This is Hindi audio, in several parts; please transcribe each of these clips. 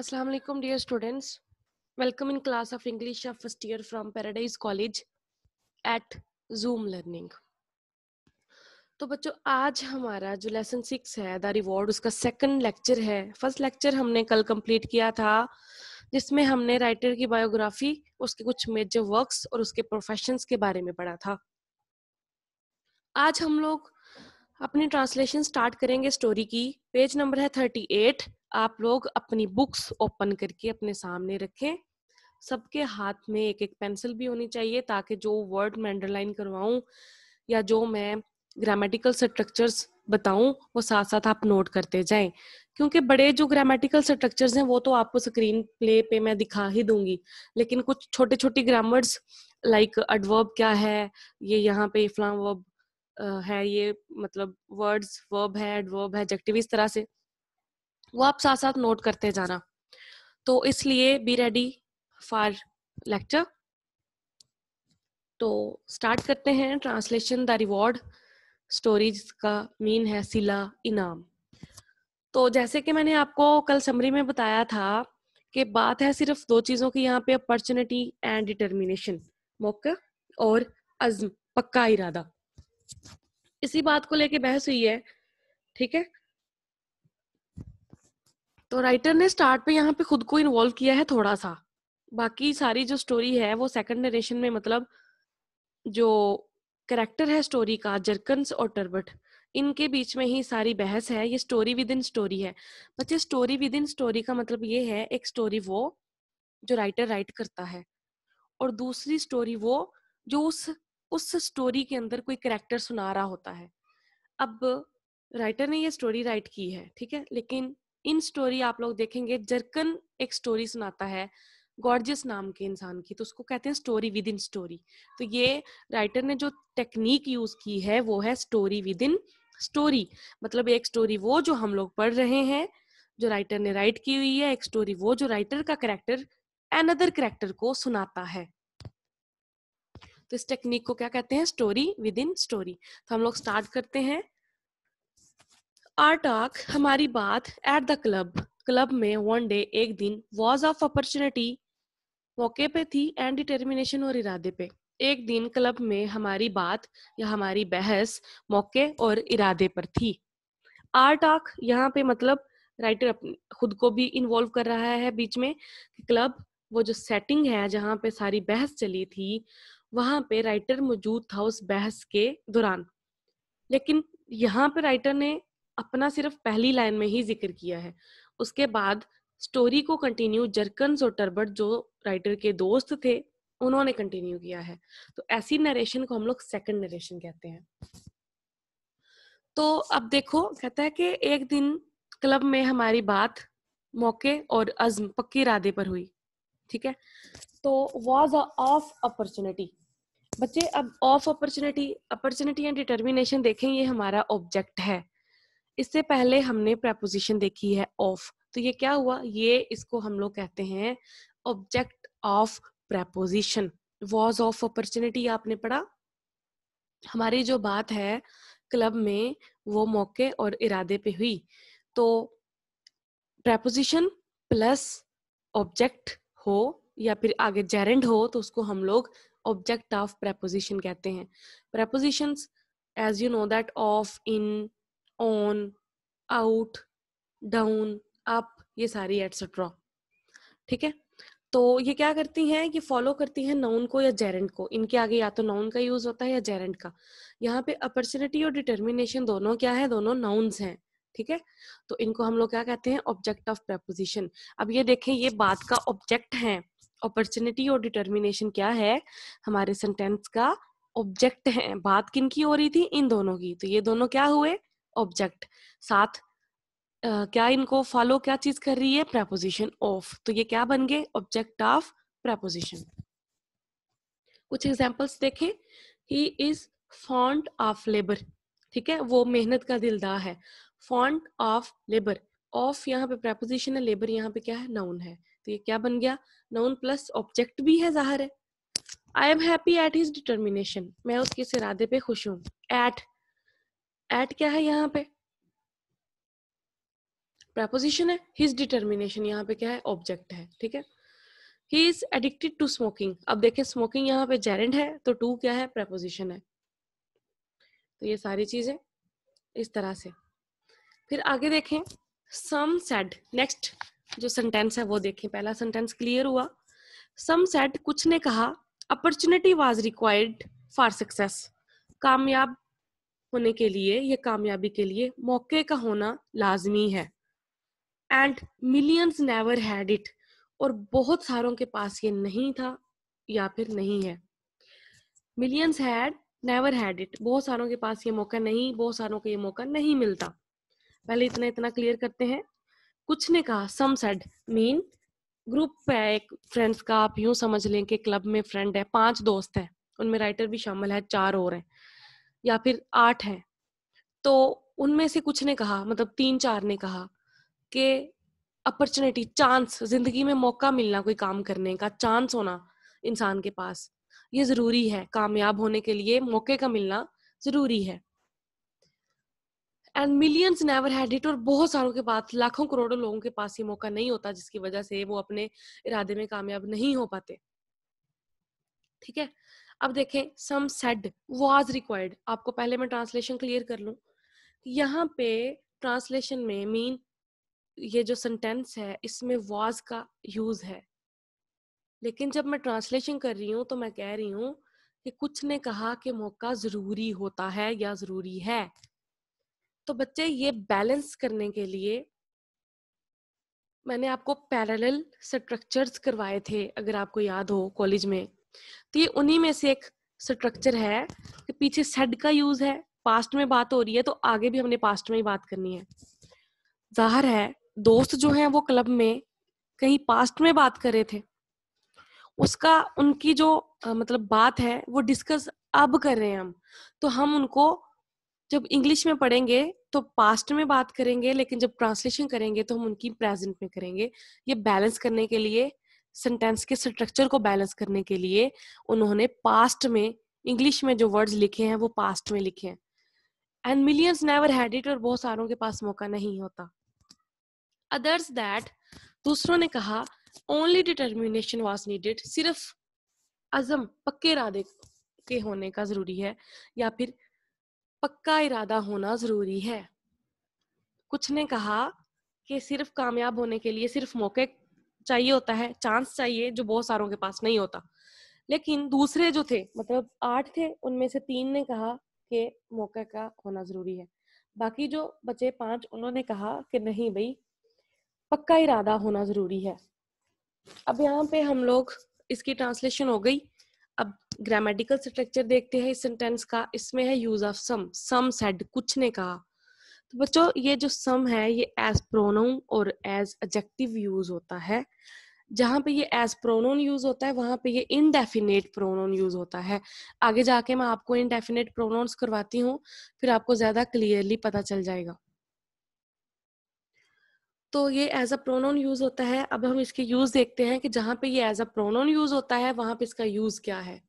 Assalamu alaikum dear students. Welcome in class of English of first year from Paradise College at Zoom Learning. तो बच्चों आज हमारा जो लेसन सिक्स है द रिवॉर्ड उसका सेकंड लेक्चर है फर्स्ट लेक्चर हमने कल कंप्लीट किया था जिसमें हमने राइटर की बायोग्राफी उसके कुछ मेजर वर्क्स और उसके प्रोफेशंस के बारे में पढ़ा था आज हम लोग अपनी ट्रांसलेशन स्टार्ट करेंगे स्टोरी की पेज नंबर है थर्टी एट आप लोग अपनी बुक्स ओपन करके अपने सामने रखें सबके हाथ में एक एक पेंसिल भी होनी चाहिए ताकि जो वर्ड मैं अंडरलाइन करवाऊं या जो मैं ग्रामेटिकल स्ट्रक्चर्स बताऊं वो साथ साथ आप नोट करते जाएं क्योंकि बड़े जो ग्रामेटिकल स्ट्रक्चर्स हैं वो तो आपको स्क्रीन प्ले पे मैं दिखा ही दूंगी लेकिन कुछ छोटे छोटे ग्रामर्स लाइक एडवर्ब क्या है ये यहाँ पे इफ्लाम वर्ब है ये मतलब वर्ड्स वर्ब है एडवर्ब है एडजेक्टिव इस तरह से वो आप साथ साथ नोट करते जाना तो इसलिए बी रेडी फॉर लेक्चर तो स्टार्ट करते हैं ट्रांसलेशन द रिवॉर्ड स्टोरीज का मीन है सिला इनाम तो जैसे कि मैंने आपको कल समरी में बताया था कि बात है सिर्फ दो चीज़ों की यहाँ पे अपॉर्चुनिटी एंड डिटर्मिनेशन मौका और अज्म पक्का इरादा इसी बात को लेके बहस हुई है ठीक है तो राइटर ने स्टार्ट पे यहाँ पे खुद को इन्वॉल्व किया है थोड़ा सा बाकी सारी जो स्टोरी है वो सेकंड नरेशन में मतलब जो करेक्टर है स्टोरी का जर्कन्स और टर्बट इनके बीच में ही सारी बहस है ये स्टोरी विद इन स्टोरी है बच्चे स्टोरी विद इन स्टोरी का मतलब ये है एक स्टोरी वो जो राइटर राइट करता है और दूसरी स्टोरी वो जो उस उस स्टोरी के अंदर कोई करेक्टर सुना रहा होता है अब राइटर ने ये स्टोरी राइट की है ठीक है लेकिन इन स्टोरी आप लोग देखेंगे जरकन एक स्टोरी सुनाता है गॉर्जियस नाम के इंसान की तो उसको कहते हैं स्टोरी विद इन स्टोरी तो ये राइटर ने जो टेक्निक यूज की है वो है स्टोरी विद इन स्टोरी मतलब एक स्टोरी वो जो हम लोग पढ़ रहे हैं जो राइटर ने राइट की हुई है एक स्टोरी वो जो राइटर का करेक्टर अदर करेक्टर को सुनाता है तो इस टेक्निक को क्या कहते हैं स्टोरी विद इन स्टोरी तो हम लोग स्टार्ट करते हैं आर टॉक हमारी बात एट द क्लब क्लब में वन डे एक दिन वॉज ऑफ अपॉर्चुनिटी मौके पे थी एंड डिटर्मिनेशन और इरादे पे एक दिन क्लब में हमारी बात या हमारी बहस मौके और इरादे पर थी आर टॉक यहाँ पे मतलब राइटर अपने खुद को भी इन्वॉल्व कर रहा है बीच में क्लब वो जो सेटिंग है जहाँ पे सारी बहस चली थी वहां पे राइटर मौजूद था उस बहस के दौरान लेकिन यहाँ पे राइटर ने अपना सिर्फ पहली लाइन में ही जिक्र किया है उसके बाद स्टोरी को कंटिन्यू और टर्बर्ट जो राइटर के दोस्त थे उन्होंने कंटिन्यू किया है तो ऐसी नरेशन को हम लोग सेकंड नरेशन कहते हैं तो अब देखो कहता है कि एक दिन क्लब में हमारी बात मौके और अज्म पक्के इरादे पर हुई ठीक है तो वॉज ऑफ अपॉर्चुनिटी बच्चे अब of opportunity opportunity and determination देखें ये हमारा ऑब्जेक्ट है इससे पहले हमने प्रपोजिशन देखी है ऑफ तो ये क्या हुआ ये इसको हम लोग कहते हैं object of preposition was of opportunity आपने पढ़ा हमारी जो बात है क्लब में वो मौके और इरादे पे हुई तो प्रपोजिशन प्लस ऑब्जेक्ट हो या फिर आगे जेरेंड हो तो उसको हम लोग ऑब्जेक्ट ऑफ प्रपोजिशन कहते हैं preposition as you know that of in on out down up ये सारी एटसेट्रा ठीक है तो ये क्या करती हैं ये फॉलो करती हैं नाउन को या जेरेंट को इनके आगे या तो नाउन का यूज होता है या जेरेंट का यहाँ पे अपॉर्चुनिटी और डिटर्मिनेशन दोनों क्या है दोनों नाउन्स हैं ठीक है तो इनको हम लोग क्या कहते हैं ऑब्जेक्ट ऑफ प्रपोजिशन अब ये देखें ये बात का ऑब्जेक्ट है अपॉर्चुनिटी और डिटर्मिनेशन क्या है हमारे सेंटेंस का ऑब्जेक्ट है बात किन की हो रही थी इन दोनों की तो ये दोनों क्या हुए ऑब्जेक्ट साथ Uh, क्या इनको फॉलो क्या चीज कर रही है प्रेपोजिशन ऑफ तो ये क्या बन गए ऑब्जेक्ट ऑफ प्रेपोजिशन कुछ एग्जांपल्स देखें he is fond of labour ठीक है वो मेहनत का दिलदा है फॉन्ट ऑफ लेबर ऑफ यहाँ पे प्रेपोजिशन है लेबर यहाँ पे क्या है नाउन है तो ये क्या बन गया नाउन प्लस ऑब्जेक्ट भी है जाहिर है I am happy at his determination मैं उसके इरादे पे खुश हूँ एट एट क्या है यहाँ पे प्रपोजिशन है हिज डिटर्मिनेशन यहाँ पे क्या है ऑब्जेक्ट है ठीक है he is addicted to smoking अब देखे स्मोकिंग यहाँ पे जेरेंट है तो टू क्या है प्रपोजिशन है तो ये सारी चीजें इस तरह से फिर आगे देखें सम सेड नेक्स्ट जो सेंटेंस है वो देखें पहला सेंटेंस क्लियर हुआ सम सेड कुछ ने कहा opportunity was required for success कामयाब होने के लिए या कामयाबी के लिए मौके का होना लाजमी है and millions never had it और बहुत सारों के पास ये नहीं था या फिर नहीं है millions had never had it बहुत सारों के पास ये मौका नहीं बहुत सारों को ये मौका नहीं मिलता पहले इतना इतना क्लियर करते हैं कुछ ने कहा सम सेड मीन ग्रुप है एक फ्रेंड्स का आप यूं समझ लें कि क्लब में फ्रेंड है पांच दोस्त हैं उनमें राइटर भी शामिल है चार और हैं या फिर आठ हैं तो उनमें से कुछ ने कहा मतलब तीन चार ने कहा कि अपॉर्चुनिटी चांस जिंदगी में मौका मिलना कोई काम करने का चांस होना इंसान के पास ये जरूरी है कामयाब होने के लिए मौके का मिलना जरूरी है and millions never had it और बहुत सारों के पास लाखों करोड़ों लोगों के पास ये मौका नहीं होता जिसकी वजह से वो अपने इरादे में कामयाब नहीं हो पाते ठीक है अब देखें सम सेड वॉज रिक्वायर्ड आपको पहले मैं ट्रांसलेशन क्लियर कर लूं यहाँ पे ट्रांसलेशन में मीन ये जो सेंटेंस है इसमें वॉज का यूज है लेकिन जब मैं ट्रांसलेशन कर रही हूँ तो मैं कह रही हूँ कि कुछ ने कहा कि मौका ज़रूरी होता है या ज़रूरी है तो बच्चे ये बैलेंस करने के लिए मैंने आपको पैरेलल स्ट्रक्चर्स करवाए थे अगर आपको याद हो कॉलेज में तो ये उन्हीं में से एक स्ट्रक्चर है कि पीछे सेड का यूज है पास्ट में बात हो रही है तो आगे भी हमने पास्ट में ही बात करनी है जाहिर है दोस्त जो है वो क्लब में कहीं पास्ट में बात कर रहे थे उसका उनकी जो आ, मतलब बात है वो डिस्कस अब कर रहे हैं हम तो हम उनको जब इंग्लिश में पढ़ेंगे तो पास्ट में बात करेंगे लेकिन जब ट्रांसलेशन करेंगे तो हम उनकी प्रेजेंट में करेंगे ये बैलेंस करने के लिए सेंटेंस के स्ट्रक्चर को बैलेंस करने के लिए उन्होंने पास्ट में इंग्लिश में जो वर्ड्स लिखे हैं वो पास्ट में लिखे हैं and millions never had it और बहुत सारों के पास मौका नहीं होता अदर्स दैट दूसरों ने कहा ओनली डिटर्मिनेशन वॉज नीडेड सिर्फ अजम पक्के इरादे के होने का जरूरी है या फिर पक्का इरादा होना जरूरी है कुछ ने कहा कि सिर्फ कामयाब होने के लिए सिर्फ मौके चाहिए होता है चांस चाहिए जो बहुत सारों के पास नहीं होता लेकिन दूसरे जो थे मतलब आठ थे उनमें से तीन ने कहा कि मौके का होना जरूरी है बाकी जो बचे पांच उन्होंने कहा कि नहीं भाई पक्का इरादा होना जरूरी है अब यहाँ पे हम लोग इसकी ट्रांसलेशन हो गई अब ग्रामेटिकल स्ट्रक्चर देखते हैं इस सेंटेंस का इसमें है use of some some said कुछ ने कहा तो बच्चों ये जो सम है ये एज प्रोनाउन और एज एजेक्टिव यूज होता है जहां पे ये एज प्रोनोन यूज होता है वहां पे ये इनडेफिनेट प्रोनोन यूज होता है आगे जाके मैं आपको इनडेफिनेट प्रोनाउंस करवाती हूँ फिर आपको ज्यादा क्लियरली पता चल जाएगा तो ये एज अ प्रोनाउन यूज होता है अब हम इसके यूज देखते हैं कि जहां पे ये एज अ प्रोनाउन यूज होता है वहां पे इसका यूज क्या है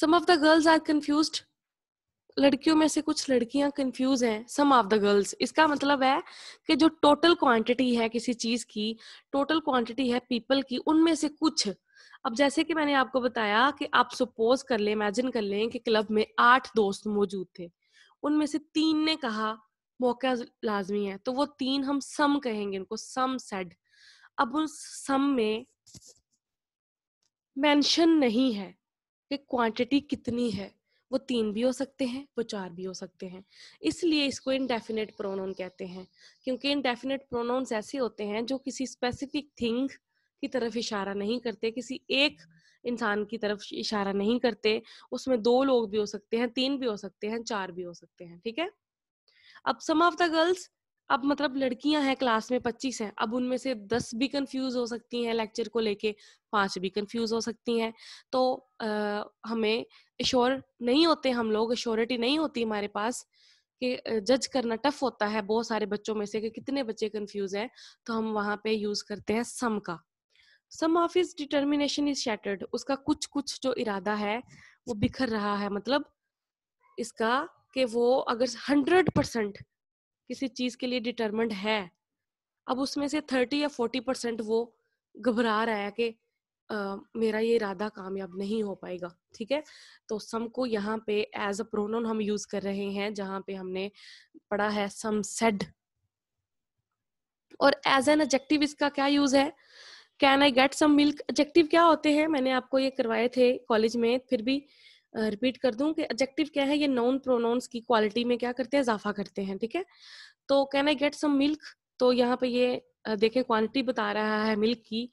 some of the girls are confused लड़कियों में से कुछ लड़कियां कंफ्यूज हैं सम ऑफ द गर्ल्स इसका मतलब है कि जो टोटल क्वांटिटी है किसी चीज की टोटल क्वांटिटी है पीपल की उनमें से कुछ अब जैसे कि मैंने आपको बताया कि आप सपोज कर लें इमेजिन कर लें कि क्लब में आठ दोस्त मौजूद थे उनमें से तीन ने कहा मौका लाजमी है तो वो तीन हम सम कहेंगे इनको सम सेड अब उस सम में मेंशन नहीं है कि क्वांटिटी कितनी है वो तीन भी हो सकते हैं वो चार भी हो सकते हैं इसलिए इसको इनडेफिनेट प्रोनाउन कहते हैं क्योंकि इनडेफिनेट प्रोनाउंस ऐसे होते हैं जो किसी स्पेसिफिक थिंग की तरफ इशारा नहीं करते किसी एक इंसान की तरफ इशारा नहीं करते उसमें दो लोग भी हो सकते हैं तीन भी हो सकते हैं चार भी हो सकते हैं ठीक है अब सम ऑफ द गर्ल्स अब मतलब लड़कियां हैं क्लास में पच्चीस हैं अब उनमें से दस भी कंफ्यूज हो सकती हैं लेक्चर को लेके पांच भी कंफ्यूज हो सकती हैं तो आ, हमें श्योर नहीं होते हम लोग श्योरिटी नहीं होती हमारे पास कि जज करना टफ होता है बहुत सारे बच्चों में से कि कितने बच्चे कंफ्यूज हैं तो हम वहां पे यूज करते हैं सम का some of is determination is shattered उसका कुछ कुछ जो इरादा है वो बिखर रहा है मतलब इसका कि वो अगर हंड्रेड परसेंट किसी चीज के लिए डिटर्मेंट है अब उसमें से थर्टी या फोर्टी परसेंट वो घबरा रहा है कि मेरा ये इरादा कामयाब नहीं हो पाएगा ठीक है तो सम को यहाँ पे एज अ प्रोनाउन हम यूज कर रहे हैं जहां पे हमने पढ़ा है सम सेड और एज एन एजेक्टिव इसका क्या यूज है can I get some milk adjective क्या होते हैं मैंने आपको ये करवाए थे कॉलेज में फिर भी रिपीट कर दूं कि एडजेक्टिव क्या है ये नॉन प्रोनाउंस की क्वालिटी में क्या करते हैं इजाफा करते हैं ठीक है तो can I get some milk तो यहाँ पे ये देखें क्वांटिटी बता रहा है मिल्क की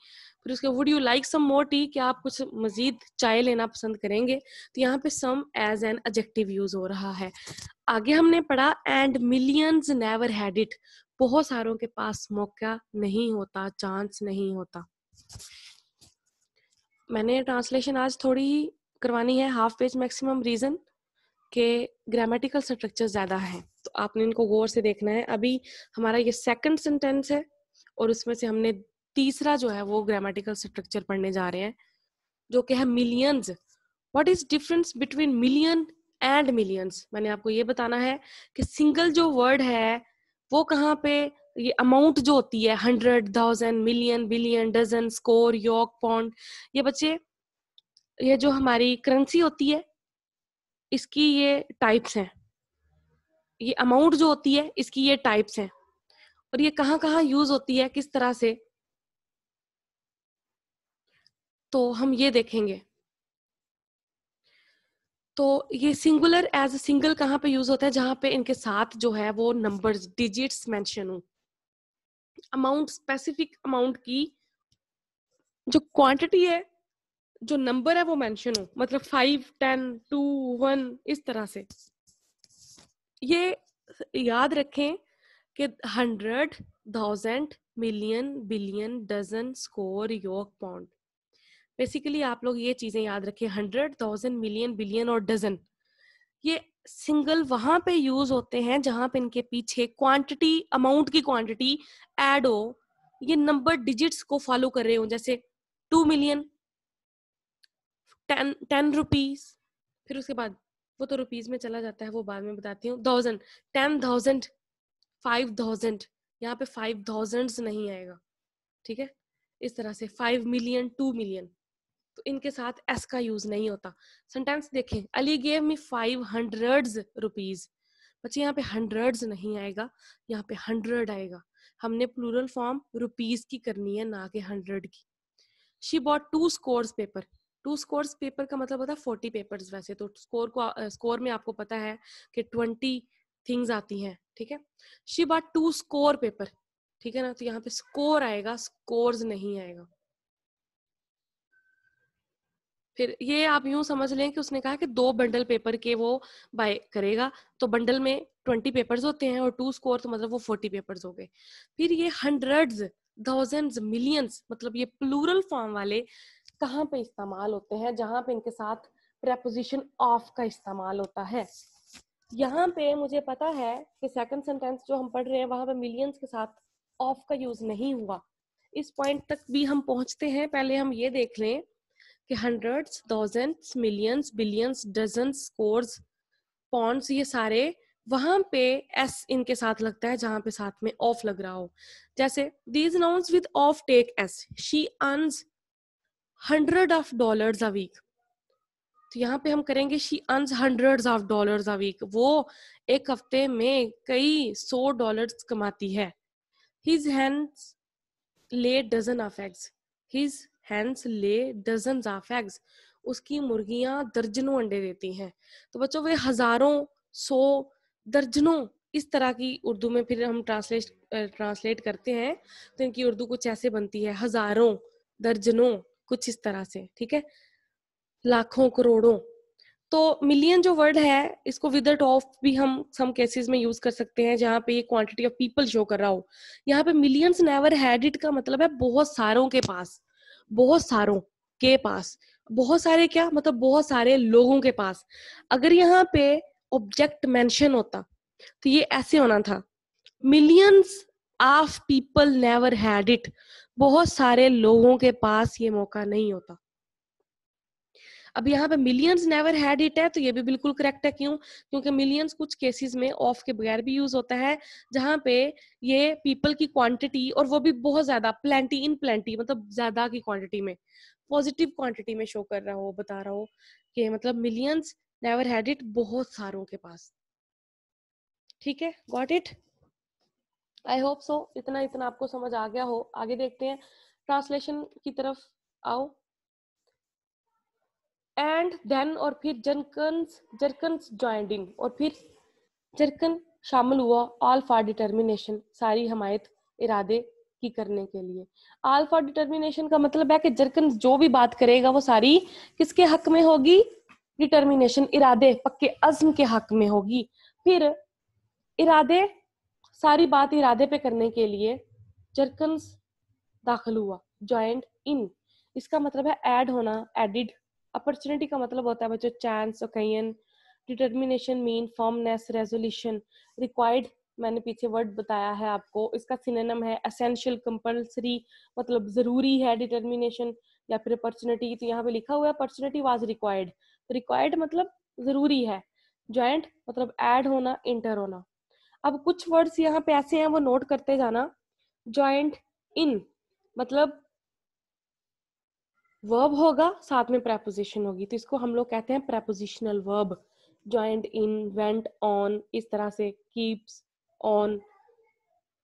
फिर उसके would you like some more tea क्या आप कुछ मजीद चाय लेना पसंद करेंगे तो यहाँ पे some as an adjective use हो रहा है आगे हमने पढ़ा and millions never had it बहुत सारों के पास मौका नहीं होता चांस नहीं होता मैंने ट्रांसलेशन आज थोड़ी करवानी है हाफ पेज मैक्सिमम रीजन के ग्रामेटिकल स्ट्रक्चर ज्यादा है तो आपने इनको गौर से देखना है अभी हमारा ये सेकंड सेंटेंस है और उसमें से हमने तीसरा जो है वो ग्रामेटिकल स्ट्रक्चर पढ़ने जा रहे हैं जो कि है millions what is difference between million and millions मैंने आपको ये बताना है कि सिंगल जो वर्ड है वो कहाँ पे ये अमाउंट जो होती है hundred thousand million billion dozen score yoke pound ये बच्चे ये जो हमारी करेंसी होती है इसकी ये टाइप्स हैं ये अमाउंट जो होती है इसकी ये टाइप्स हैं और ये कहाँ कहाँ यूज होती है किस तरह से तो हम ये देखेंगे तो ये सिंगुलर एज सिंगल कहाँ पे यूज होता है जहां पे इनके साथ जो है वो नंबर्स डिजिट्स मेंशन हो अमाउंट स्पेसिफिक अमाउंट की जो क्वांटिटी है जो नंबर है वो मेंशन हो मतलब फाइव टेन टू वन इस तरह से ये याद रखें कि hundred thousand million billion dozen score yoke pound basically आप लोग ये चीजें याद रखें हंड्रेड थाउजेंड मिलियन बिलियन और डजन ये सिंगल वहां पे यूज होते हैं जहां पे इनके पीछे क्वांटिटी अमाउंट की क्वांटिटी एड हो ये नंबर डिजिट्स को फॉलो कर रहे हो जैसे two million ten ten rupees फिर उसके बाद वो तो रुपीज में चला जाता है वो बाद में बताती हूँ thousand ten thousand five thousand यहाँ पे फाइव थाउजेंड नहीं आएगा ठीक है इस तरह से फाइव मिलियन टू मिलियन तो इनके साथ एस का यूज नहीं होता समटाइम्स देखें Ali gave me five hundred rupees बच्चे यहाँ पे हंड्रेड नहीं आएगा यहाँ पे हंड्रेड आएगा हमने प्लूरल फॉर्म रुपीज की करनी है ना कि हंड्रेड की she bought two scores paper two score paper का मतलब होता है फोर्टी पेपर वैसे तो स्कोर को स्कोर में आपको पता है कि ट्वेंटी थिंग्स आती हैं ठीक है शी बात टू स्कोर पेपर ठीक है ना तो यहाँ पे स्कोर आएगा स्कोर नहीं आएगा फिर ये आप यूं समझ लें कि उसने कहा कि दो बंडल पेपर के वो बाय करेगा तो बंडल में ट्वेंटी पेपर्स होते हैं और टू स्कोर तो मतलब वो फोर्टी पेपर्स हो गए फिर ये हंड्रेड्स थाउजेंड्स मिलियंस मतलब ये प्लूरल फॉर्म वाले कहाँ पे इस्तेमाल होते हैं जहां पे इनके साथ प्रेपोजिशन ऑफ का इस्तेमाल होता है यहाँ पे मुझे पता है कि सेकंड सेंटेंस जो हम पढ़ रहे हैं वहां पे मिलियंस के साथ ऑफ का यूज नहीं हुआ इस पॉइंट तक भी हम पहुंचते हैं पहले हम ये देख लें कि hundreds thousands millions billions dozen scores pounds ये सारे वहां पे एस इनके साथ लगता है जहां पे साथ में ऑफ लग रहा हो जैसे these nouns with of take s she earns hundred of dollars a week तो यहाँ पे हम करेंगे she earn hundred of dollars a week वो एक हफ्ते में कई सौ डॉलर्स कमाती है his hens lay dozen of eggs his hens lay dozen of eggs उसकी मुर्गियां दर्जनों अंडे देती हैं तो बच्चों वे हजारों सौ दर्जनों इस तरह की उर्दू में फिर हम ट्रांसलेट ट्रांसलेट करते हैं तो इनकी उर्दू कुछ ऐसे बनती है हजारों दर्जनों कुछ इस तरह से ठीक है लाखों करोड़ों तो मिलियन जो वर्ड है इसको विद ऑफ भी हम सम केसेस में यूज कर सकते हैं जहां पे ये क्वांटिटी ऑफ पीपल शो कर रहा हो यहाँ पे मिलियंस नेवर हैड इट का मतलब है बहुत सारों के पास बहुत सारों के पास बहुत सारे क्या मतलब बहुत सारे लोगों के पास अगर यहाँ पे ऑब्जेक्ट मेंशन होता तो ये ऐसे होना था millions of people never had it बहुत सारे लोगों के पास ये मौका नहीं होता अब यहाँ पे मिलियंस नेवर हैड इट है तो ये भी बिल्कुल करेक्ट है क्यों क्योंकि मिलियंस कुछ केसेस में ऑफ के बगैर भी यूज होता है जहां पे ये पीपल की क्वांटिटी और वो भी बहुत ज्यादा प्लेंटी इन प्लेंटी मतलब ज्यादा की क्वांटिटी में पॉजिटिव क्वांटिटी में शो कर रहा हो बता रहा हो कि मतलब मिलियंस नेवर हैड इट बहुत सारों के पास ठीक है got it I hope so इतना इतना आपको समझ आ गया हो आगे देखते हैं ट्रांसलेशन की तरफ आओ एंड देन और फिर जर्कन्स जर्कन्स ज्वाइंड इन और फिर जर्कन शामिल हुआ ऑल फॉर डिटर्मिनेशन सारी हमायत इरादे की करने के लिए ऑल फॉर डिटर्मिनेशन का मतलब है कि जर्कन जो भी बात करेगा वो सारी किसके हक में होगी डिटर्मिनेशन इरादे पक्के अज्म के हक में होगी फिर इरादे सारी बात इरादे पे करने के लिए जरकन्स दाखिल हुआ ज्वाइंट इन इसका मतलब है ऐड होना एडिड अपॉर्चुनिटी का मतलब होता है बच्चों chance occasion determination mean firmness resolution required मैंने पीछे वर्ड बताया है आपको इसका सिनेम है असेंशियल कंपल्सरी मतलब जरूरी है डिटर्मिनेशन या फिर अपॉर्चुनिटी तो यहाँ पे लिखा हुआ है अपॉर्चुनिटी वाज रिक्वायर्ड रिक्वायर्ड मतलब जरूरी है ज्वाइंट मतलब ऐड होना इंटर होना अब कुछ वर्ड्स यहाँ पे ऐसे हैं वो नोट करते जाना ज्वाइंट इन मतलब वर्ब होगा साथ में प्रेपोजिशन होगी तो इसको हम लोग कहते हैं prepositional verb joined in went on इस तरह से कीप्स ऑन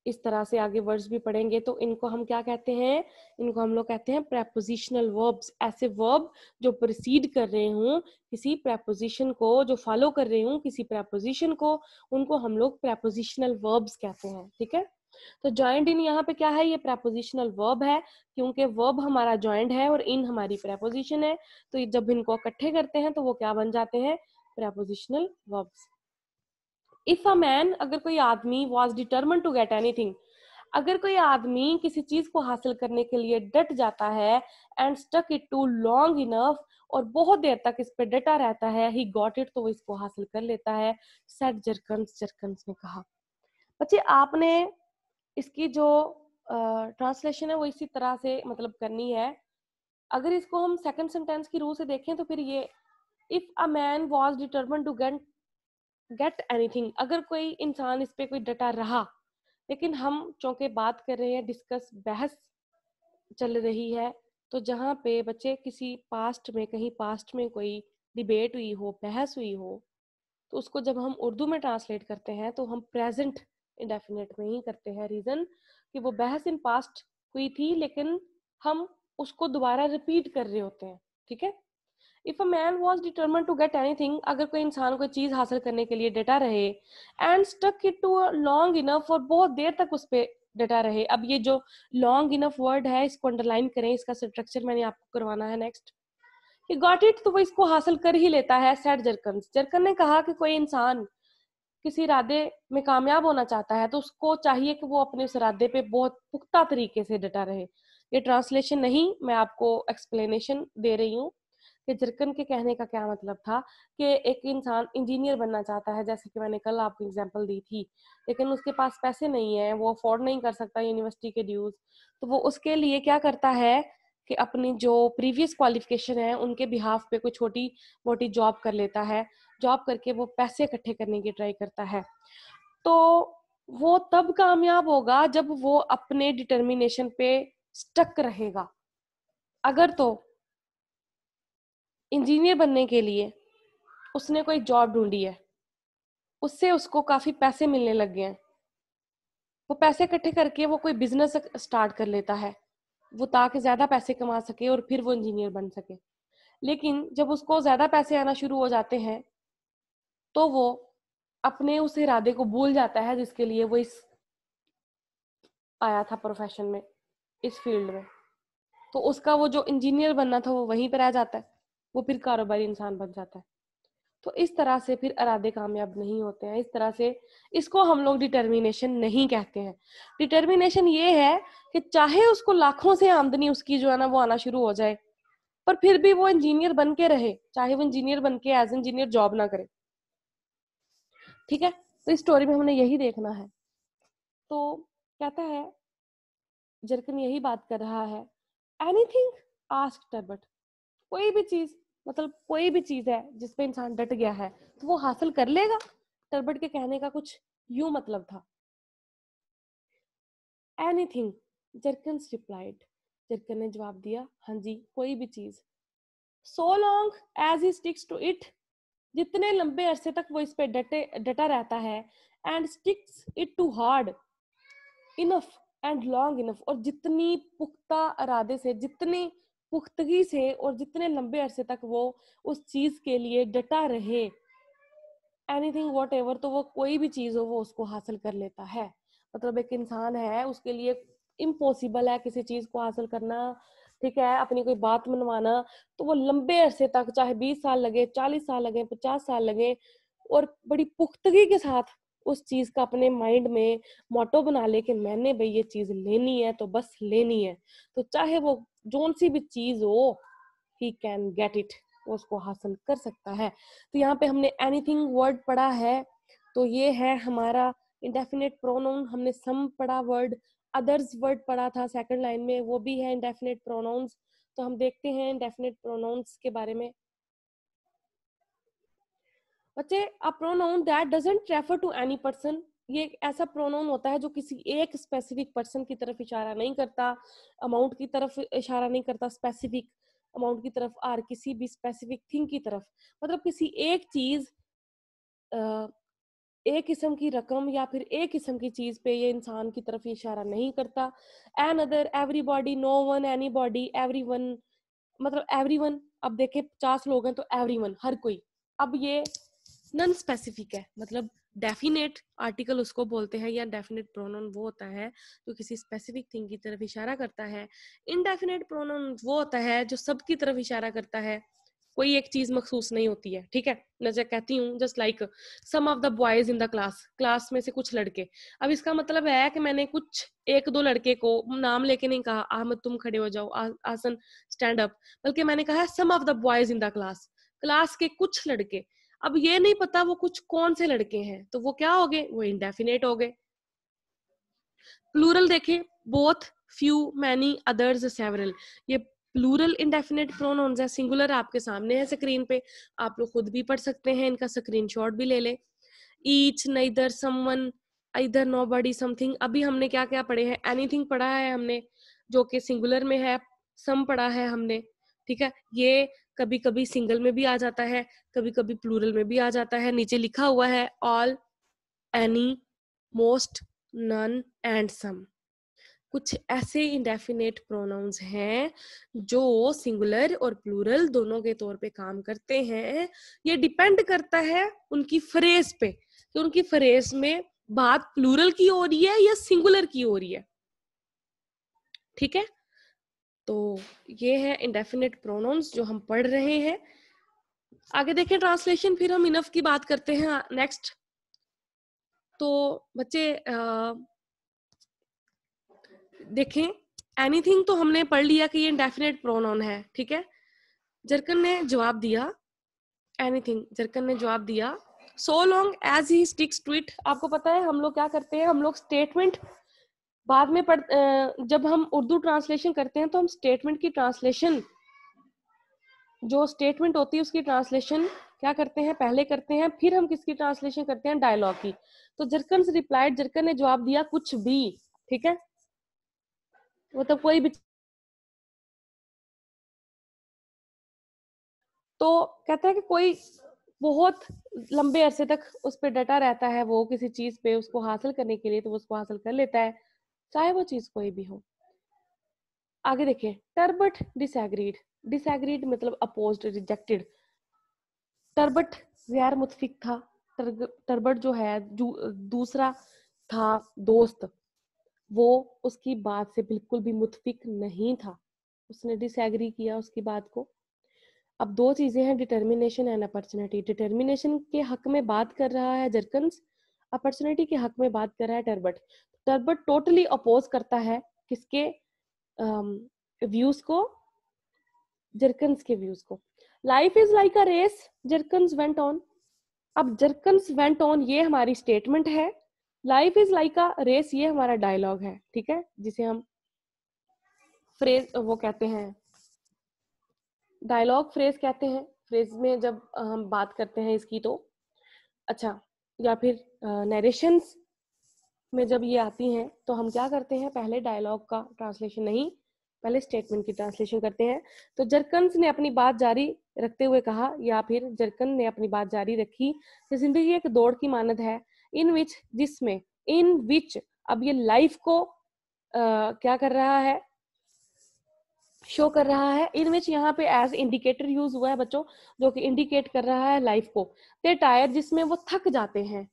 इस तरह से आगे वर्ड्स भी पढ़ेंगे तो इनको हम क्या कहते हैं इनको हम लोग कहते हैं प्रेपोजिशनल वर्ब्स ऐसे वर्ब जो प्रोसीड कर रहे हूँ किसी प्रेपोजिशन को जो फॉलो कर रहे हूँ किसी प्रेपोजिशन को उनको हम लोग प्रेपोजिशनल वर्ब्स कहते हैं ठीक है तो ज्वाइंट इन यहाँ पे क्या है ये प्रेपोजिशनल वर्ब है क्योंकि वर्ब हमारा ज्वाइंट है और इन हमारी प्रेपोजिशन है तो जब इनको इकट्ठे करते हैं तो वो क्या बन जाते हैं prepositional verbs if a man अगर कोई आदमी was determined to get anything अगर कोई आदमी किसी चीज को हासिल करने के लिए डट जाता है and stuck it to long enough और बहुत देर तक इस पर डटा रहता है ही गॉट इट तो वो इसको हासिल कर लेता है सेट जर्कन्स जर्कन्स ने कहा बच्चे आपने इसकी जो ट्रांसलेशन uh, है वो इसी तरह से मतलब करनी है अगर इसको हम सेकंड सेंटेंस की रूह से देखें तो फिर ये if a man was determined to get get anything अगर कोई इंसान इस पर कोई डटा रहा लेकिन हम चूंकि बात कर रहे हैं डिस्कस बहस चल रही है तो जहाँ पे बच्चे किसी पास्ट में कहीं पास्ट में कोई डिबेट हुई हो बहस हुई हो तो उसको जब हम उर्दू में ट्रांसलेट करते हैं तो हम प्रेजेंट इंडेफिनेट में ही करते हैं रीज़न कि वो बहस इन पास्ट हुई थी लेकिन हम उसको दोबारा रिपीट कर रहे होते हैं ठीक है if a man was determined to get thing अगर कोई इंसान कोई चीज हासिल करने के लिए डटा रहे and stuck it to long enough और बहुत देर तक उस पर डटा रहे अब ये जो लॉन्ग इनफ वर्ड है इसको अंडरलाइन करें इसका स्ट्रक्चर मैंने आपको करवाना है नेक्स्ट ये गॉट इट तो वो इसको हासिल कर ही लेता है सेट जरकन जरकन ने कहा कि कोई इंसान किसी इरादे में कामयाब होना चाहता है तो उसको चाहिए कि वो अपने उस इरादे पे बहुत पुख्ता तरीके से डटा रहे ये ट्रांसलेशन नहीं मैं आपको एक्सप्लेनेशन दे रही हूँ कि झिरकन के कहने का क्या मतलब था कि एक इंसान इंजीनियर बनना चाहता है जैसे कि मैंने कल आपको एग्जाम्पल दी थी लेकिन उसके पास पैसे नहीं है वो अफोर्ड नहीं कर सकता यूनिवर्सिटी के ड्यूज तो वो उसके लिए क्या करता है कि अपनी जो प्रीवियस क्वालिफिकेशन है उनके बिहाफ पे कोई छोटी मोटी जॉब कर लेता है जॉब करके वो पैसे इकट्ठे करने की ट्राई करता है तो वो तब कामयाब होगा जब वो अपने डिटर्मिनेशन पे स्टक रहेगा अगर तो इंजीनियर बनने के लिए उसने कोई जॉब ढूंढी है उससे उसको काफ़ी पैसे मिलने लग गए हैं वो पैसे इकट्ठे करके वो कोई बिजनेस स्टार्ट कर लेता है वो ताकि ज़्यादा पैसे कमा सके और फिर वो इंजीनियर बन सके लेकिन जब उसको ज़्यादा पैसे आना शुरू हो जाते हैं तो वो अपने उस इरादे को भूल जाता है जिसके लिए वो इस आया था प्रोफेशन में इस फील्ड में तो उसका वो जो इंजीनियर बनना था वो वहीं पर रह जाता है वो फिर कारोबारी इंसान बन जाता है तो इस तरह से फिर इरादे कामयाब नहीं होते हैं इस तरह से इसको हम लोग डिटर्मिनेशन नहीं कहते हैं डिटर्मिनेशन ये है कि चाहे उसको लाखों से आमदनी उसकी जो है ना वो आना शुरू हो जाए पर फिर भी वो इंजीनियर बन के रहे चाहे वो इंजीनियर बन के एज इंजीनियर जॉब ना करे ठीक है तो इस स्टोरी में हमने यही देखना है तो कहता है जरकन यही बात कर रहा है एनीथिंग आस्क टर्बट कोई भी चीज मतलब कोई भी चीज है जिसपे इंसान डट गया है तो वो हासिल कर लेगा टर्बट के कहने का कुछ यू मतलब था एनीथिंग जरकन्स रिप्लाइड जरकन ने जवाब दिया हाँ जी कोई भी चीज so long as he sticks to it जितने लंबे अरसे तक वो इस पे डटे डटा रहता है and sticks it to hard enough and long enough और जितनी पुख्ता इरादे से जितनी पुख्तगी से और जितने लंबे अरसे तक वो उस चीज के लिए डटा रहे एनीथिंग वॉट एवर तो वो कोई भी चीज हो वो उसको हासिल कर लेता है मतलब एक इंसान है उसके लिए इम्पॉसिबल है किसी चीज को हासिल करना ठीक है अपनी कोई बात मनवाना तो वो लंबे अरसे तक चाहे बीस साल लगे चालीस साल लगे पचास साल लगे और बड़ी पुख्तगी के साथ उस चीज का अपने माइंड में मोटो बना ले कि मैंने भाई ये चीज लेनी है तो बस लेनी है तो चाहे वो जोन सी भी चीज हो ही कैन गेट इट उसको हासिल कर सकता है तो यहाँ पे हमने एनीथिंग वर्ड पढ़ा है तो ये है हमारा इंडेफिनेट प्रोनाउन हमने सम पढ़ा वर्ड अदर्स वर्ड पढ़ा था सेकंड लाइन में वो भी है इंडेफिनेट प्रोनाउंस तो हम देखते हैं इंडेफिनेट प्रोनाउंस के बारे में बच्चे a pronoun that doesn't refer to any person ये ऐसा प्रोनाउन होता है जो किसी एक स्पेसिफिक पर्सन की तरफ इशारा नहीं करता अमाउंट की तरफ इशारा नहीं करता स्पेसिफिक अमाउंट की तरफ और किसी भी स्पेसिफिक थिंग की तरफ मतलब किसी एक चीज एक किस्म की रकम या फिर एक किस्म की चीज पे ये इंसान की तरफ इशारा नहीं करता another everybody no one anybody everyone मतलब एवरी वन अब देखे पचास लोग हैं तो एवरी वन हर कोई अब ये नॉन स्पेसिफिक है मतलब डेफिनेट आर्टिकल उसको बोलते हैं या डेफिनेट प्रोनाउन वो होता है जो किसी स्पेसिफिक थिंग की तरफ इशारा करता है इनडेफिनेट प्रोनाउन वो होता है जो सब की तरफ इशारा करता है कोई एक चीज मखसूस नहीं होती है ठीक है मैं जब कहती हूँ just like some of the boys in the class class में से कुछ लड़के अब इसका मतलब है कि मैंने कुछ एक दो लड़के को नाम लेके नहीं कहा अहमद तुम खड़े हो जाओ आसन स्टैंड अप बल्कि मैंने कहा some of the boys in the class class के कुछ लड़के अब ये नहीं पता वो कुछ कौन से लड़के हैं तो वो क्या हो गए वो इनडेफिनेट हो गए प्लूरल देखे both few many others several ये प्लूरल इनडेफिनेट प्रोनाउंस है सिंगुलर आपके सामने है स्क्रीन पे आप लोग खुद भी पढ़ सकते हैं इनका स्क्रीनशॉट भी ले ले each neither someone either nobody something अभी हमने क्या क्या पढ़े हैं एनीथिंग पढ़ा है हमने जो कि सिंगुलर में है सम पढ़ा है हमने ठीक है ये कभी कभी सिंगल में भी आ जाता है कभी कभी प्लूरल में भी आ जाता है नीचे लिखा हुआ है all any most none and some कुछ ऐसे इंडेफिनेट प्रोनाउंस हैं जो सिंगुलर और प्लूरल दोनों के तौर पे काम करते हैं ये डिपेंड करता है उनकी फ्रेज पे कि उनकी फ्रेज में बात प्लूरल की हो रही है या सिंगुलर की हो रही है ठीक है तो ये है इंडेफिनेट प्रोनाउंस जो हम पढ़ रहे हैं आगे देखें ट्रांसलेशन फिर हम इनफ की बात करते हैं नेक्स्ट तो बच्चे आ, देखें एनीथिंग तो हमने पढ़ लिया कि ये इंडेफिनेट प्रोनाउन है ठीक है जरकन ने जवाब दिया एनीथिंग जरकन ने जवाब दिया so long as he sticks to it आपको पता है हम लोग क्या करते हैं हम लोग स्टेटमेंट बाद में पढ़ जब हम उर्दू ट्रांसलेशन करते हैं तो हम स्टेटमेंट की ट्रांसलेशन जो स्टेटमेंट होती है उसकी ट्रांसलेशन क्या करते हैं पहले करते हैं फिर हम किसकी ट्रांसलेशन करते हैं डायलॉग की तो जरकन से रिप्लाइड जरकन ने जवाब दिया कुछ भी ठीक है वो तो कोई भी तो कहते हैं कि कोई बहुत लंबे अरसे तक उस पर डटा रहता है वो किसी चीज पे उसको हासिल करने के लिए तो वो उसको हासिल कर लेता है चाहे वो चीज कोई भी हो आगे देखें टर्बट डिसएग्रीड डिसएग्रीड मतलब अपोज्ड रिजेक्टेड टर्बट गैर मुतफिक था टर्बट जो है दूसरा था दोस्त वो उसकी बात से बिल्कुल भी मुतफिक नहीं था उसने डिसएग्री किया उसकी बात को अब दो चीजें हैं डिटर्मिनेशन एंड अपॉर्चुनिटी डिटर्मिनेशन के हक में बात कर रहा है जर्कन्स अपॉर्चुनिटी के हक में बात कर रहा है टर्बट टर्बट टोटली अपोज करता है किसके व्यूज को जर्कन्स के व्यूज को life is like a race Jerkins went on अब जर्कन्स वेंट ऑन ये हमारी स्टेटमेंट है life is like a race ये हमारा डायलॉग है ठीक है जिसे हम फ्रेज वो कहते हैं डायलॉग फ्रेज कहते हैं फ्रेज में जब हम बात करते हैं इसकी तो अच्छा या फिर नरेशंस में जब ये आती हैं तो हम क्या करते हैं पहले डायलॉग का ट्रांसलेशन नहीं पहले स्टेटमेंट की ट्रांसलेशन करते हैं तो जरकन्स ने अपनी बात जारी रखते हुए कहा या फिर जरकन ने अपनी बात जारी रखी कि जिंदगी एक दौड़ की मानद है इन विच जिसमें इन विच अब ये लाइफ को आ, क्या कर रहा है शो कर रहा है इन विच यहाँ पे एज इंडिकेटर यूज हुआ है बच्चों जो कि इंडिकेट कर रहा है लाइफ को दे टायर जिसमें वो थक जाते हैं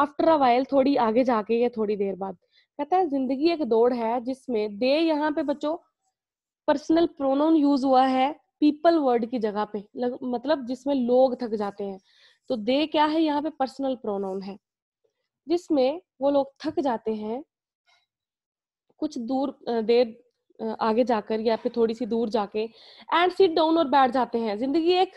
आफ्टर अ वाइल थोड़ी आगे जाके या थोड़ी देर बाद कहता है जिंदगी एक दौड़ है जिसमें दे यहाँ पे बच्चों पर्सनल प्रोनोन यूज हुआ है पीपल वर्ड की जगह पे लग, मतलब जिसमें लोग थक जाते हैं तो दे क्या है यहाँ पे पर्सनल प्रोनाउन है जिसमें वो लोग थक जाते हैं कुछ दूर देर आगे जाकर या फिर थोड़ी सी दूर जाके एंड सिट डाउन और बैठ जाते हैं जिंदगी एक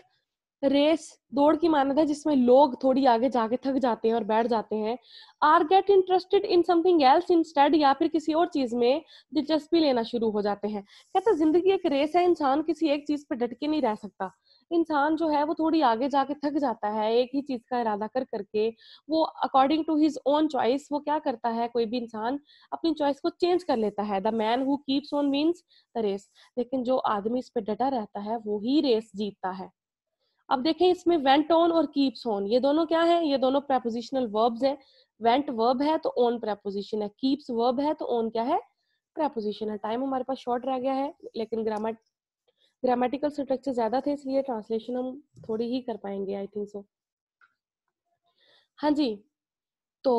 रेस दौड़ की मान्यता है जिसमें लोग थोड़ी आगे जाके थक जाते हैं और बैठ जाते हैं or get interested in something else instead या फिर किसी और चीज में दिलचस्पी लेना शुरू हो जाते हैं कहते जिंदगी एक रेस है इंसान किसी एक चीज पर डट के नहीं रह सकता इंसान जो है वो थोड़ी आगे जाके थक जाता है एक ही चीज का इरादा कर करके वो according to his own choice वो क्या करता है कोई भी इंसान अपनी चॉइस को चेंज कर लेता है the man who keeps on means the race लेकिन जो आदमी इस पर डटा रहता है वो ही रेस जीतता है अब देखें इसमें वेंट ऑन और कीप्स ऑन ये दोनों क्या है ये दोनों प्रेपोजिशनल वर्ब्स हैं वेंट वर्ब है तो ऑन प्रेपोजिशन है कीप्स वर्ब है तो ऑन क्या है प्रेपोजिशन है टाइम हमारे पास शॉर्ट रह गया है लेकिन ग्रामर ग्रामेटिकल स्ट्रक्चर ज्यादा थे इसलिए ट्रांसलेशन हम थोड़ी ही कर पाएंगे आई थिंक सो हाँ जी तो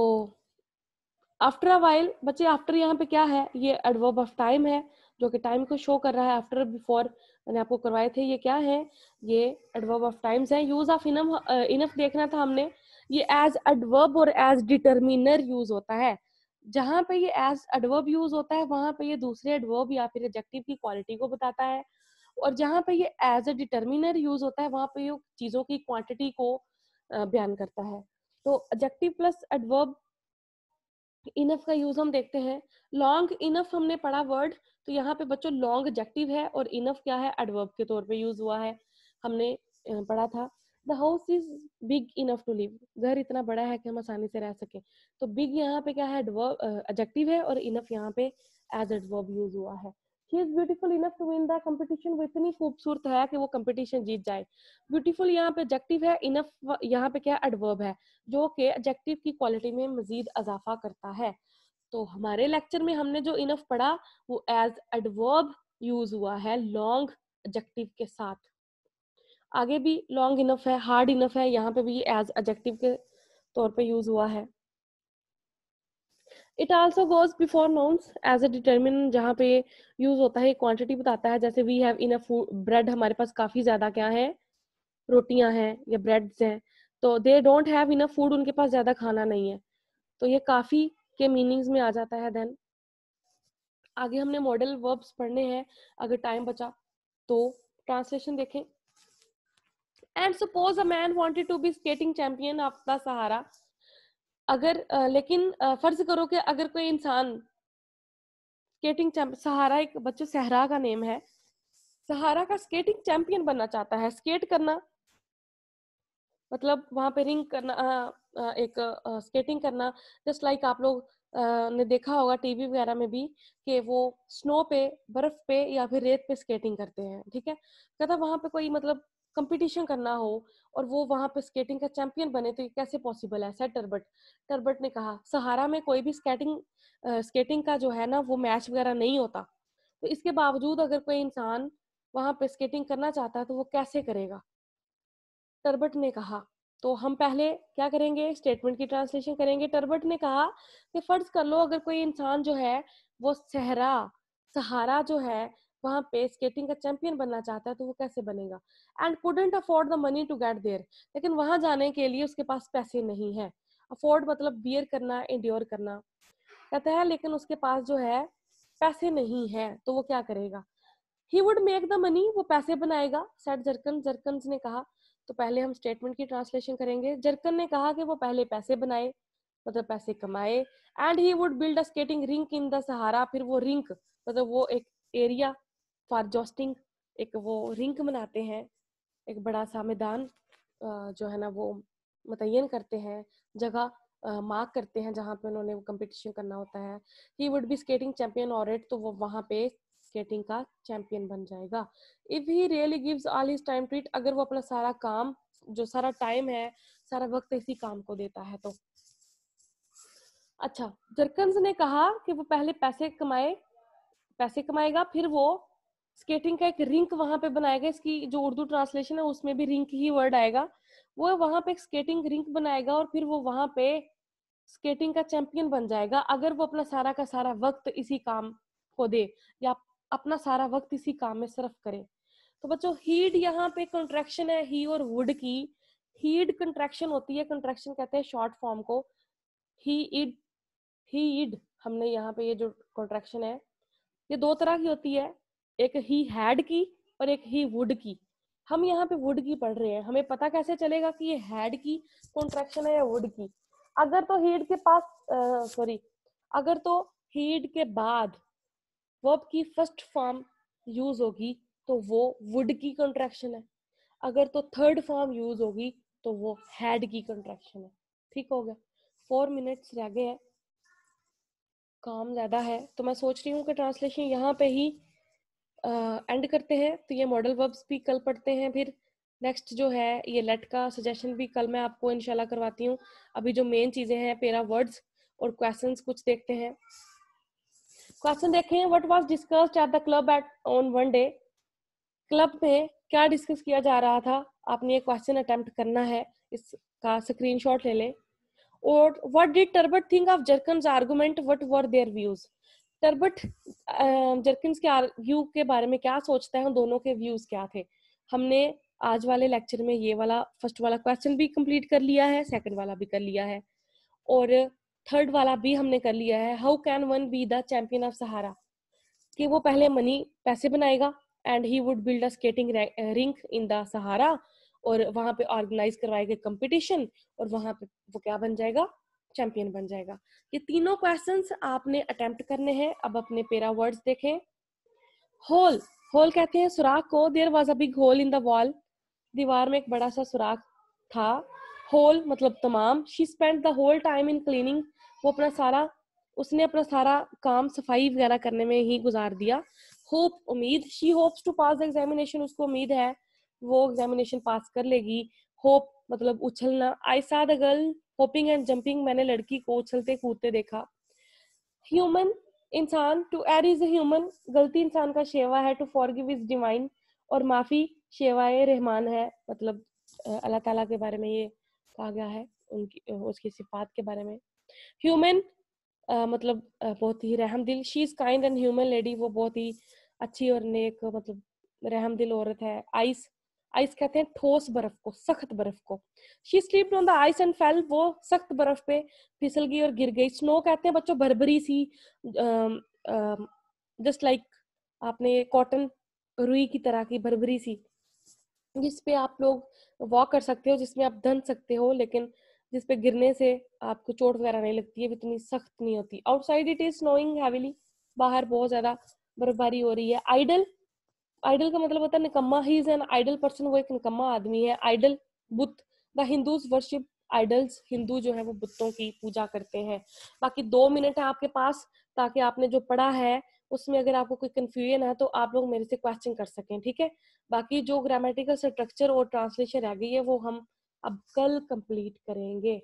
आफ्टर अ वाइल बच्चे आफ्टर यहाँ पे क्या है ये एडवर्ब ऑफ टाइम है जो कि टाइम को शो कर रहा है आफ्टर बिफोर मैंने आपको करवाए थे ये क्या है ये एडवर्ब ऑफ टाइम्स है यूज ऑफ इनफ इनफ देखना था हमने ये एज एडवर्ब और एज डिटर्मिनर यूज होता है जहां पे ये एज एडवर्ब यूज होता है वहां पे ये दूसरे एडवर्ब या फिर एडजेक्टिव की क्वालिटी को बताता है और जहाँ पे ये एज ए डिटर्मिनर यूज होता है वहां पे ये चीज़ों की क्वांटिटी को बयान करता है तो एडजेक्टिव प्लस एडवर्ब इनफ का यूज हम देखते हैं लॉन्ग इनफ हमने पढ़ा वर्ड तो यहाँ पे बच्चों लॉन्ग एडजेक्टिव है और इनफ क्या है एडवर्ब के तौर पे यूज हुआ है हमने पढ़ा था the house is big enough to live घर इतना बड़ा है कि हम आसानी से रह सकें तो बिग यहाँ पे क्या है एडवर्ब एडजेक्टिव है और इनफ यहाँ पे एज एडवर्ब यूज हुआ है she is beautiful enough to win the competition वो इतनी खूबसूरत है कि वो कंपटीशन जीत जाए ब्यूटीफुल यहाँ पे एडजेक्टिव है इनफ यहाँ पे क्या एडवर्ब है जो कि एडजेक्टिव की क्वालिटी में मजीद इजाफा करता है तो हमारे लेक्चर में हमने जो इनफ पढ़ा वो एज एडवर्ब यूज हुआ है लॉन्ग एडजेक्टिव के साथ आगे भी लॉन्ग इनफ है हार्ड इनफ है यहाँ पे भी एज एडजेक्टिव के तौर पे यूज हुआ है it also goes before nouns as a determiner जहाँ पे यूज होता है क्वांटिटी बताता है जैसे वी हैव इन ब्रेड हमारे पास काफी ज्यादा क्या है रोटियां हैं या ब्रेड्स हैं तो they don't have in food उनके पास ज्यादा खाना नहीं है तो ये काफी के मीनिंग्स में आ जाता है देन आगे हमने मॉडल वर्ब्स पढ़ने हैं अगर टाइम बचा तो ट्रांसलेशन देखें and suppose a man wanted to be skating champion of the Sahara अगर लेकिन फर्ज करो कि अगर कोई इंसान स्केटिंग सहारा एक बच्चों सहरा का नेम है सहारा का स्केटिंग चैंपियन बनना चाहता है स्केट करना मतलब वहां पे रिंग करना एक स्केटिंग करना जस्ट लाइक आप लोग ने देखा होगा टीवी वगैरह में भी कि वो स्नो पे बर्फ पे या फिर रेत पे स्केटिंग करते हैं ठीक है कहता वहां पे कोई मतलब कंपटीशन करना हो और वो वहां पे स्केटिंग का चैंपियन बने तो ये कैसे पॉसिबल है सर टर्बट टर्बट ने कहा सहारा में कोई भी स्केटिंग स्केटिंग का जो है ना वो मैच वगैरह नहीं होता तो इसके बावजूद अगर कोई इंसान वहां पे स्केटिंग करना चाहता है तो वो कैसे करेगा टर्बट ने कहा तो हम पहले क्या करेंगे स्टेटमेंट की ट्रांसलेशन करेंगे टर्बट ने कहा कि फर्ज कर लो अगर कोई इंसान जो है वो सहरा सहारा जो है वहाँ पे स्केटिंग का चैंपियन बनना चाहता है तो वो कैसे बनेगा and couldn't afford the money to get there लेकिन वहाँ जाने के लिए उसके पास पैसे नहीं है अफोर्ड मतलब बियर करना इंड्योर करना कहता है लेकिन उसके पास जो है पैसे नहीं है तो वो क्या करेगा he would make the money वो पैसे बनाएगा सेट जर्कन जर्कन ने कहा तो पहले हम स्टेटमेंट की ट्रांसलेशन करेंगे जर्कन ने कहा कि वो पहले पैसे बनाए मतलब पैसे कमाए and he would build a skating rink in the Sahara फिर वो रिंक मतलब वो एक एरिया फार जोस्टिंग एक वो रिंक बनाते हैं एक बड़ा सा मैदान जो है ना वो मुतन करते हैं जगह मार्क करते हैं जहाँ पे उन्होंने वो कंपटीशन करना होता है he would be skating champion और तो वो वहाँ पे स्केटिंग का चैंपियन बन जाएगा if he really gives all his time treat अगर वो अपना सारा काम जो सारा टाइम है सारा वक्त इसी काम को देता है तो अच्छा जर्कन्स ने कहा कि वो पहले पैसे कमाए पैसे कमाएगा फिर वो स्केटिंग का एक रिंक वहां पे बनाया गया इसकी जो उर्दू ट्रांसलेशन है उसमें भी रिंक ही वर्ड आएगा वो वहां पे एक स्केटिंग रिंक बनाएगा और फिर वो वहां पे स्केटिंग का चैंपियन बन जाएगा अगर वो अपना सारा का सारा वक्त इसी काम को दे या अपना सारा वक्त इसी काम में सर्फ करे तो बच्चों हीड यहाँ पे कंट्रेक्शन है ही और वुड की हीड कंट्रेक्शन होती है कंट्रेक्शन कहते हैं शॉर्ट फॉर्म को ही इड ही इड हमने यहाँ पे ये जो कंट्रेक्शन है ये दो तरह की होती है एक ही हैड की और एक ही वुड की हम यहाँ पे वुड की पढ़ रहे हैं हमें पता कैसे चलेगा कि ये हैड की कॉन्ट्रेक्शन है या वुड की अगर तो हीड के पास सॉरी अगर तो हीड के बाद वर्ब की फर्स्ट फॉर्म यूज होगी तो वो वुड की कॉन्ट्रेक्शन है अगर तो थर्ड फॉर्म यूज होगी तो वो हैड की कॉन्ट्रेक्शन है ठीक हो गया फोर मिनट्स रह गए हैं काम ज़्यादा है तो मैं सोच रही हूँ कि ट्रांसलेशन यहाँ पे ही एंड uh, करते हैं तो ये मॉडल वर्ब्स भी कल पढ़ते हैं फिर नेक्स्ट जो है ये लेट का सजेशन भी कल मैं आपको इनशाला करवाती हूँ अभी जो मेन चीज़ें हैं पेरा वर्ड्स और क्वेश्चन कुछ देखते हैं क्वेश्चन देखें what was discussed at the club at on one day club में क्या डिस्कस किया जा रहा था आपने ये क्वेश्चन अटेम्प्ट करना है इसका स्क्रीनशॉट ले लें और what did Turbert think of Jerkins argument what were their views Turbert Jerkins um, के व्यू के बारे में क्या सोचते हैं दोनों के व्यूज क्या थे हमने आज वाले लेक्चर में ये वाला फर्स्ट वाला क्वेश्चन भी कंप्लीट कर लिया है सेकंड वाला भी कर लिया है और थर्ड वाला भी हमने कर लिया है how can one be the champion of Sahara कि वो पहले मनी पैसे बनाएगा and he would build a skating rink in the Sahara और वहां पे ऑर्गेनाइज करवाएगा कंपटीशन और वहां पे वो क्या बन जाएगा चैंपियन बन जाएगा ये तीनों क्वेश्चंस आपने अटेम्प्ट करने हैं अब अपने पेरा वर्ड्स देखें होल होल कहते हैं सुराख को there was a big hole in the wall दीवार में एक बड़ा सा सुराख था होल मतलब तमाम she spend the whole time in cleaning वो अपना सारा उसने अपना सारा काम सफाई वगैरह करने में ही गुजार दिया होप उम्मीद she hopes to pass the examination उसको उम्मीद है वो एग्जामिनेशन पास कर लेगी होप मतलब उछलना I saw the girl hopping and jumping मैंने लड़की को उछलते कूदते देखा ह्यूमन इंसान टू एर इज ह्यूमन गलती इंसान का शेवा है to forgive is divine और माफ़ी शेवाए रहमान है मतलब अल्लाह ताला के बारे में ये कहा गया है उनकी उसकी सिफात के बारे में ह्यूमन uh, मतलब uh, बहुत ही रहम दिल she is kind and human lady वो बहुत ही अच्छी और नेक मतलब रहम दिल औरत है आइस आइस कहते हैं ठोस बर्फ को सख्त बर्फ को she slip on the ice and fell वो सख्त बर्फ पे फिसल गई और गिर गई स्नो कहते हैं बच्चों भरभरी सी जस्ट लाइक like आपने कॉटन रुई की तरह की भरभरी सी जिस पे आप लोग वॉक कर सकते हो जिसमें आप धन सकते हो लेकिन जिसपे गिरने से आपको चोट वगैरह नहीं लगती है इतनी सख्त नहीं होती outside it is snowing heavily बाहर बहुत ज्यादा बर्फबारी हो रही है आइडल आइडल का मतलब होता है निकम्मा he is an idle person वो एक निकम्मा आदमी है आइडल बुत द हिंदूज वर्शिप आइडल्स हिंदू जो है वो बुतों की पूजा करते हैं बाकी दो मिनट है आपके पास ताकि आपने जो पढ़ा है उसमें अगर आपको कोई कंफ्यूजन है तो आप लोग मेरे से क्वेश्चन कर सकें ठीक है बाकी जो ग्रामेटिकल स्ट्रक्चर और ट्रांसलेशन रह गई है वो हम अब कल कंप्लीट करेंगे